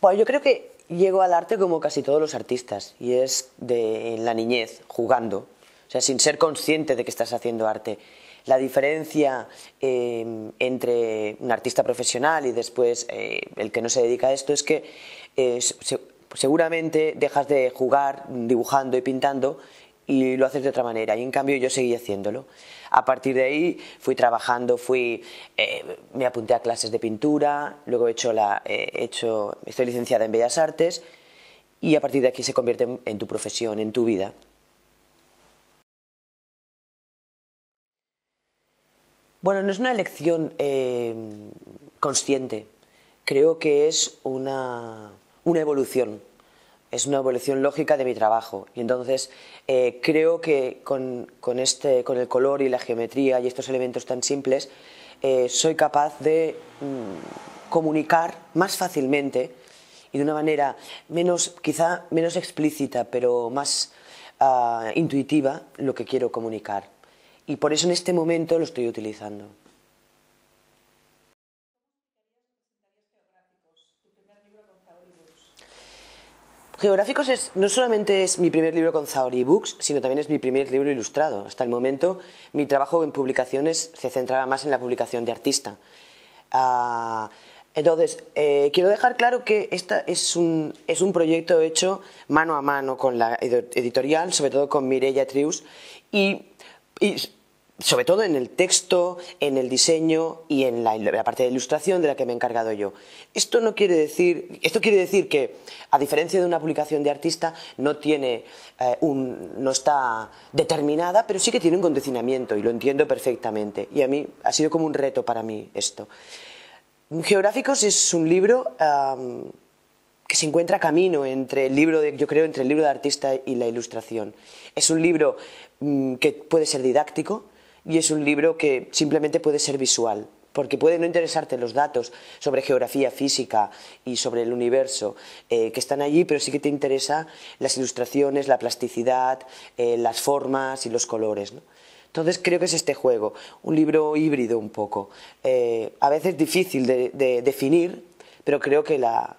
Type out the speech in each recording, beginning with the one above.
Bueno, yo creo que llego al arte como casi todos los artistas y es de la niñez, jugando, o sea, sin ser consciente de que estás haciendo arte. La diferencia eh, entre un artista profesional y después eh, el que no se dedica a esto es que eh, seguramente dejas de jugar dibujando y pintando y lo haces de otra manera y en cambio yo seguí haciéndolo. A partir de ahí fui trabajando, fui, eh, me apunté a clases de pintura, luego he hecho la, eh, hecho, estoy licenciada en Bellas Artes y a partir de aquí se convierte en, tu profesión, en tu vida. Bueno, no es una elección eh, consciente, creo que es una evolución es una evolución lógica de mi trabajo. Y entonces eh, creo que este, con, el color y la geometría y estos elementos tan simples, eh, soy capaz de mm, comunicar más fácilmente y de una manera menos, quizá menos explícita, pero más ah, intuitiva, lo que quiero comunicar. Y por eso en este momento lo estoy utilizando. Geográficos es, no solamente es mi primer libro con Zaori Books, sino también es mi primer libro ilustrado. Hasta el momento, mi trabajo en publicaciones se centraba más en la publicación de artista. Ah, entonces, eh, quiero dejar claro que este es un, es un proyecto hecho mano a mano con la editorial, sobre todo con Mireia Trius, y sobre todo en el texto, en el diseño y en la, parte de ilustración de la que me he encargado yo. Esto no quiere decir, esto quiere decir que, a diferencia de una publicación de artista, no tiene eh, un, no está determinada, pero sí que tiene un condicionamiento y lo entiendo perfectamente. Y a mí ha sido como un reto para mí esto. Geográficos es un libro que se encuentra camino entre el libro de, yo creo, entre el libro de artista y la ilustración. Es un libro mm, que puede ser didáctico y es un libro que simplemente puede ser visual porque puede no interesarte los datos sobre geografía física y sobre el universo eh, que están allí, pero sí que te interesa las ilustraciones, la plasticidad, eh, las formas y los colores. Entonces creo que es este juego, un libro híbrido un poco, eh, a veces difícil de, definir, pero creo que la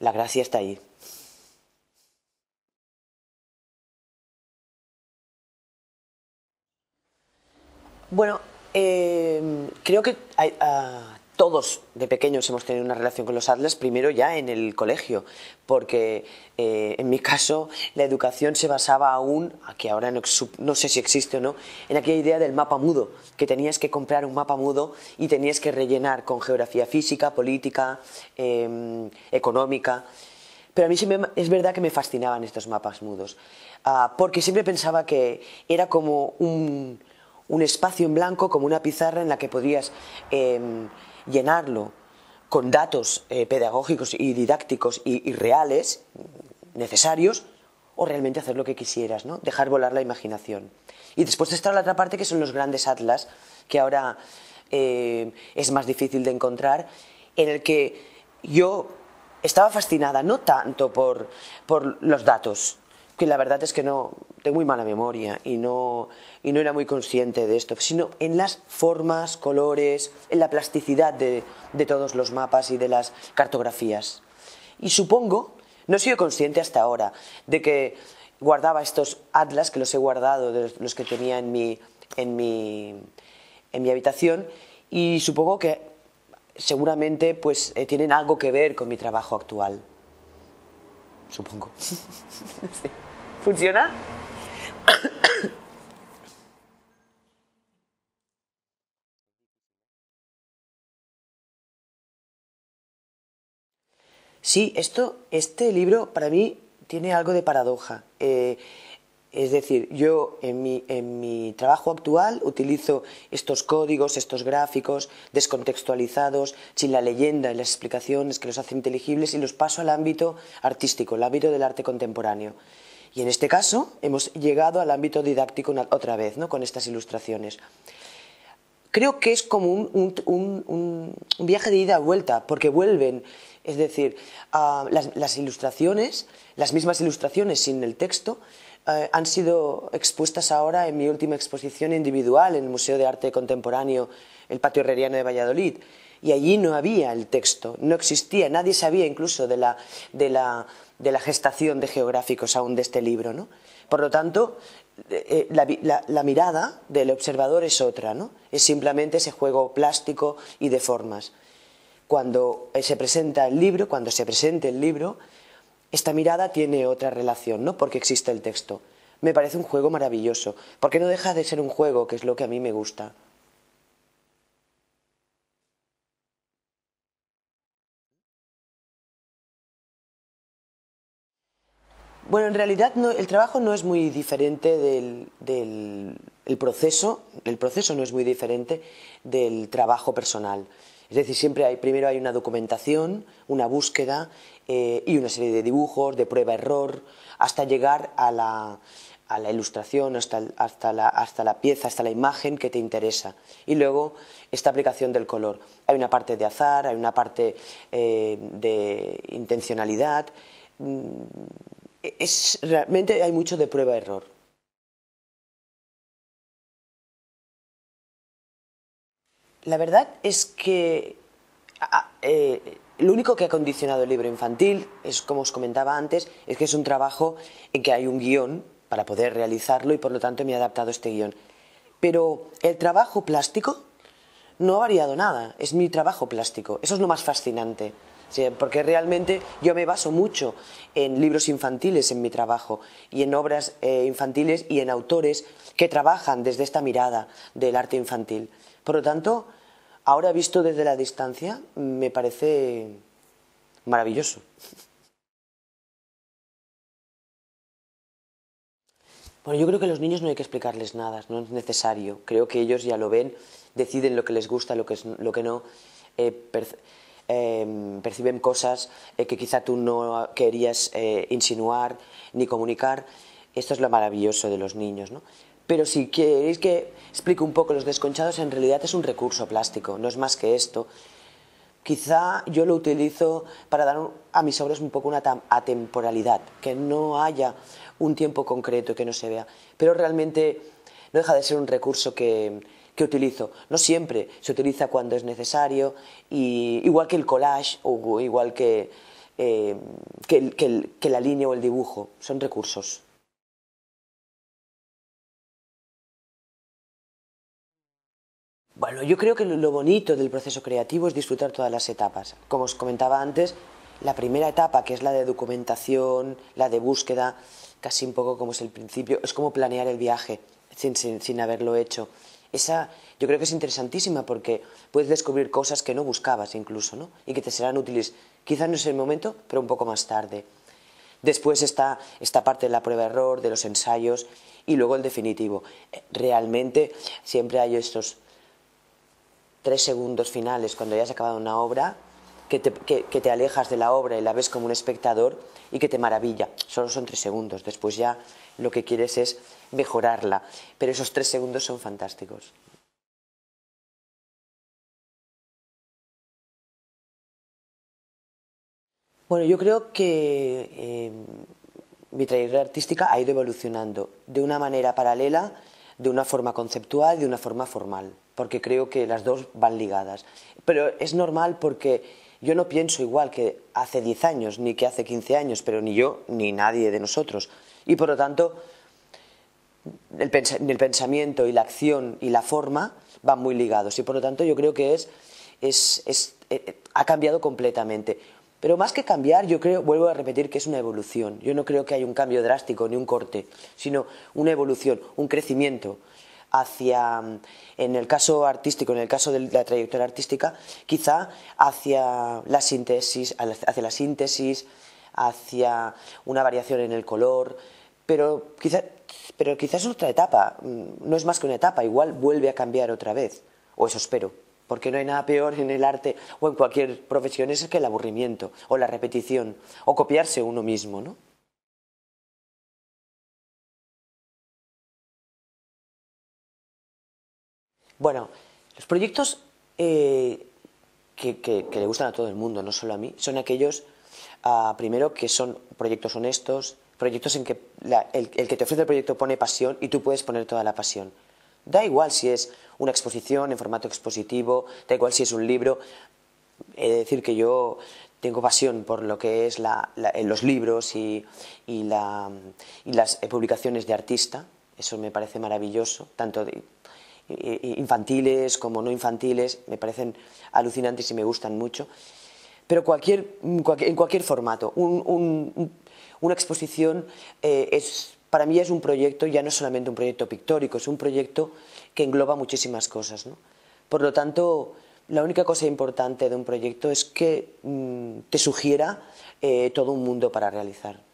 gracia está ahí. Bueno, em, creo que todos de pequeños hemos tenido una relación con los atlas, primero ya en el colegio, porque eh, en mi caso la educación se basaba aún, que ahora no, sé si existe o no, en aquella idea del mapa mudo, que tenías que comprar un mapa mudo y tenías que rellenar con geografía física, política, em, económica. Pero a mí sí es verdad que me fascinaban estos mapas mudos, ah, porque siempre pensaba que era como un un espacio en blanco como una pizarra en la que podrías em, llenarlo con datos eh, pedagógicos y didácticos y, reales, necesarios, o realmente hacer lo que quisieras, ¿no? dejar volar la imaginación. Y después está la otra parte que son los grandes atlas, que ahora em, es más difícil de encontrar, en el que yo estaba fascinada, no tanto por los datos, que la verdad es que no, tengo muy mala memoria y no, y no era muy consciente de esto, sino en las formas, colores, en la plasticidad de, de todos los mapas y de las cartografías. Y supongo, no he sido consciente hasta ahora, de que guardaba estos atlas, que los he guardado, de los que tenía en mi, en mi, en mi habitación, y supongo que seguramente pues, eh, tienen algo que ver con mi trabajo actual. Supongo. ¿Funciona? Sí, esto, este libro para mí tiene algo de paradoja. Eh, es decir, yo en mi, en mi, trabajo actual utilizo estos códigos, estos gráficos descontextualizados, sin la leyenda y las explicaciones que los hacen inteligibles y los paso al ámbito artístico, el ámbito del arte contemporáneo. Y en este caso hemos llegado al ámbito didáctico otra vez, ¿no? con estas ilustraciones. Creo que es como un, viaje de ida y vuelta, porque vuelven, es decir, las ilustraciones, las mismas ilustraciones sin el texto, eh, han sido expuestas ahora en mi última exposición individual en el Museo de Arte Contemporáneo, el Patio Herreriano de Valladolid. Y allí no había el texto, no existía, nadie sabía incluso de la, de la, de la gestación de geográficos aún de este libro. ¿no? Por lo tanto, eh, eh, la, la, mirada del observador es otra, ¿no? es simplemente ese juego plástico y de formas. Cuando se presenta el libro, cuando se presente el libro, esta mirada tiene otra relación, ¿no? Porque existe el texto. Me parece un juego maravilloso, porque no deja de ser un juego, que es lo que a mí me gusta. Bueno, en realidad el trabajo no es muy diferente del, proceso, el proceso no es muy diferente del trabajo personal. Es decir, siempre hay, primero hay una documentación, una búsqueda eh, y una serie de dibujos, de prueba-error, hasta llegar a la, ilustración, hasta, la, pieza, hasta la imagen que te interesa. Y luego esta aplicación del color. Hay una parte de azar, hay una parte eh, de intencionalidad. Mm, realmente hay mucho de prueba-error. la verdad es que eh, lo único que ha condicionado el libro infantil es, como os comentaba antes, es que es un trabajo en que hay un guión para poder realizarlo y por lo tanto me he adaptado a este guión. Pero el trabajo plástico no ha variado nada, es mi trabajo plástico, eso es lo más fascinante porque realmente yo me baso mucho en libros infantiles en mi trabajo y en obras eh, infantiles y en autores que trabajan desde esta mirada del arte infantil. Por lo tanto, ahora visto desde la distancia, me parece maravilloso. Bueno, yo creo que a los niños no hay que explicarles nada, no es necesario. Creo que ellos ya lo ven, deciden lo que les gusta, lo que, es, lo que no. Eh, Em, perciben cosas eh, que quizá tú no querías eh, insinuar ni comunicar. Esto es lo maravilloso de los niños, ¿no? Pero si queréis que explique un poco los desconchados, en realidad es un recurso plástico, no es más que esto. Quizá yo lo utilizo para dar a mis obras un poco una atemporalidad, que no haya un tiempo concreto que no se vea. Pero realmente no deja de ser un recurso que, que utilizo. No siempre, se utiliza cuando es necesario, y, igual que el collage o igual que, eh, que, la línea o el dibujo, son recursos. Bueno, yo creo que lo bonito del proceso creativo es disfrutar todas las etapas. Como os comentaba antes, la primera etapa, que es la de documentación, la de búsqueda, casi un poco como es el principio, es como planear el viaje sin haberlo hecho esa yo creo que es interesantísima porque puedes descubrir cosas que no buscabas incluso, ¿no? Y que te serán útiles, quizás no es el momento, pero un poco más tarde. Después está esta parte de la prueba-error, de los ensayos y luego el definitivo. Realmente siempre hay estos tres segundos finales cuando ya has acabado una obra que te, alejas de la obra y la ves como un espectador y que te maravilla. Solo son tres segundos, después ya lo que quieres es mejorarla, pero esos tres segundos son fantásticos. Bueno, yo creo que em, mi trayectoria artística ha ido evolucionando de una manera paralela, de una forma conceptual, y de una forma formal, porque creo que las dos van ligadas. Pero es normal porque yo no pienso igual que hace 10 años, ni que hace 15 años, pero ni yo, ni nadie de nosotros. Y por lo tanto, el, el pensamiento y la acción y la forma van muy ligados. Y por lo tanto, yo creo que es, eh, eh, ha cambiado completamente. Pero más que cambiar, yo creo, vuelvo a repetir que es una evolución. Yo no creo que haya un cambio drástico ni un corte, sino una evolución, un crecimiento hacia, mm, en el caso artístico, en el caso de la trayectoria artística, quizá hacia la síntesis, hacia la síntesis, hacia una variación en el color, pero quizá, pero quizás es otra etapa, mm, no es más que una etapa, igual vuelve a cambiar otra vez, o eso espero, porque no hay nada peor en el arte o en cualquier profesión es que el aburrimiento o la repetición o copiarse uno mismo, ¿no? Bueno, los proyectos eh, que, le gustan a todo el mundo, no solo a mí, son aquellos, ah, primero, que son proyectos honestos, proyectos en que el, que te ofrece el proyecto pone pasión y tú puedes poner toda la pasión. Da igual si es una exposición en formato expositivo, da igual si es un libro. He de decir que yo tengo pasión por lo que es eh, los libros y, y las publicaciones de artista. Eso me parece maravilloso, tanto de, infantiles como no infantiles, me parecen alucinantes y me gustan mucho. Pero mm, en cualquier formato, una exposición eh, para mí es un proyecto, ya no es solamente un proyecto pictórico, es un proyecto que engloba muchísimas cosas. Por lo tanto, la única cosa importante de un proyecto es que mm, te sugiera eh, todo un mundo para realizar.